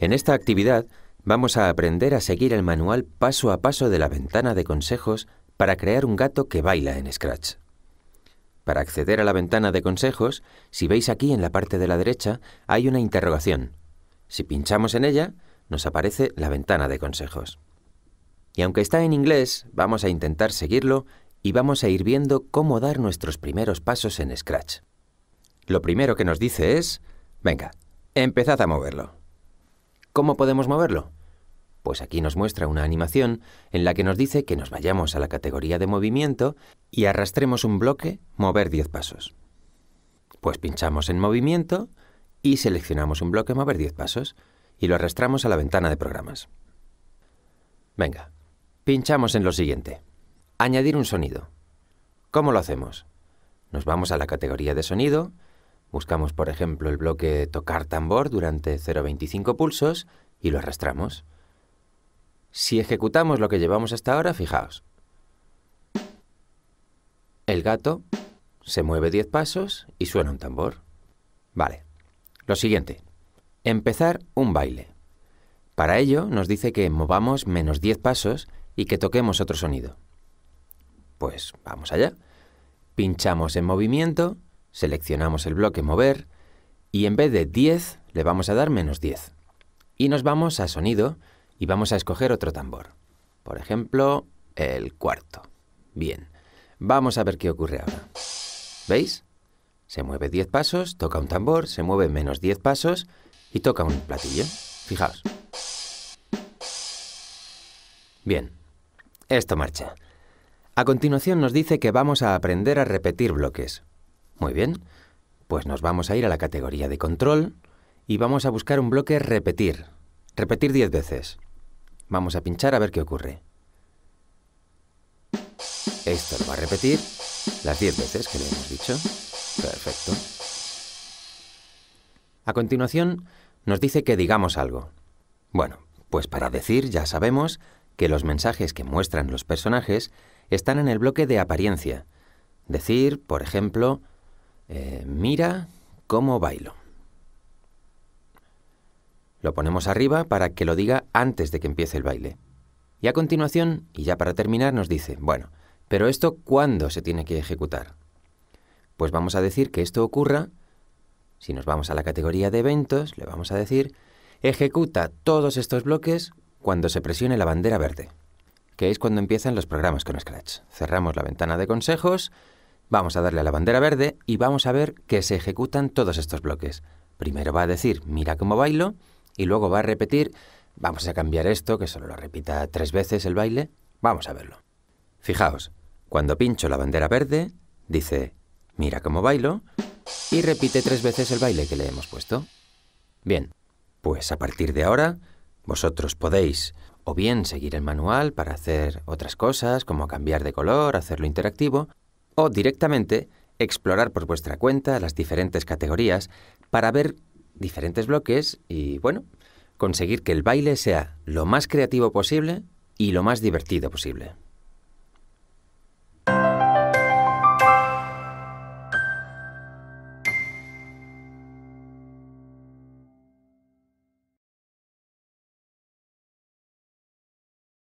En esta actividad vamos a aprender a seguir el manual paso a paso de la ventana de consejos para crear un gato que baila en Scratch. Para acceder a la ventana de consejos, si veis aquí en la parte de la derecha, hay una interrogación. Si pinchamos en ella, nos aparece la ventana de consejos. Y aunque está en inglés, vamos a intentar seguirlo y vamos a ir viendo cómo dar nuestros primeros pasos en Scratch. Lo primero que nos dice es, venga, empezad a moverlo. ¿Cómo podemos moverlo? Pues aquí nos muestra una animación en la que nos dice que nos vayamos a la categoría de movimiento y arrastremos un bloque mover 10 pasos. Pues pinchamos en movimiento y seleccionamos un bloque mover 10 pasos y lo arrastramos a la ventana de programas. Venga, pinchamos en lo siguiente. Añadir un sonido. ¿Cómo lo hacemos? Nos vamos a la categoría de sonido Buscamos, por ejemplo, el bloque tocar tambor durante 0,25 pulsos y lo arrastramos. Si ejecutamos lo que llevamos hasta ahora, fijaos. El gato se mueve 10 pasos y suena un tambor. Vale. Lo siguiente. Empezar un baile. Para ello nos dice que movamos menos 10 pasos y que toquemos otro sonido. Pues vamos allá. Pinchamos en movimiento Seleccionamos el bloque Mover y en vez de 10 le vamos a dar menos 10. Y nos vamos a Sonido y vamos a escoger otro tambor. Por ejemplo, el cuarto. Bien, vamos a ver qué ocurre ahora. ¿Veis? Se mueve 10 pasos, toca un tambor, se mueve menos 10 pasos y toca un platillo. Fijaos. Bien, esto marcha. A continuación nos dice que vamos a aprender a repetir bloques, muy bien, pues nos vamos a ir a la categoría de control y vamos a buscar un bloque repetir. Repetir 10 veces. Vamos a pinchar a ver qué ocurre. Esto lo va a repetir las 10 veces que le hemos dicho. Perfecto. A continuación, nos dice que digamos algo. Bueno, pues para decir ya sabemos que los mensajes que muestran los personajes están en el bloque de apariencia. Decir, por ejemplo, eh, mira cómo bailo. Lo ponemos arriba para que lo diga antes de que empiece el baile. Y a continuación, y ya para terminar, nos dice, bueno, pero esto ¿cuándo se tiene que ejecutar? Pues vamos a decir que esto ocurra, si nos vamos a la categoría de eventos, le vamos a decir, ejecuta todos estos bloques cuando se presione la bandera verde, que es cuando empiezan los programas con Scratch. Cerramos la ventana de consejos Vamos a darle a la bandera verde y vamos a ver que se ejecutan todos estos bloques. Primero va a decir, mira cómo bailo, y luego va a repetir, vamos a cambiar esto, que solo lo repita tres veces el baile. Vamos a verlo. Fijaos, cuando pincho la bandera verde, dice, mira cómo bailo, y repite tres veces el baile que le hemos puesto. Bien, pues a partir de ahora, vosotros podéis o bien seguir el manual para hacer otras cosas, como cambiar de color, hacerlo interactivo, o directamente explorar por vuestra cuenta las diferentes categorías para ver diferentes bloques y, bueno, conseguir que el baile sea lo más creativo posible y lo más divertido posible.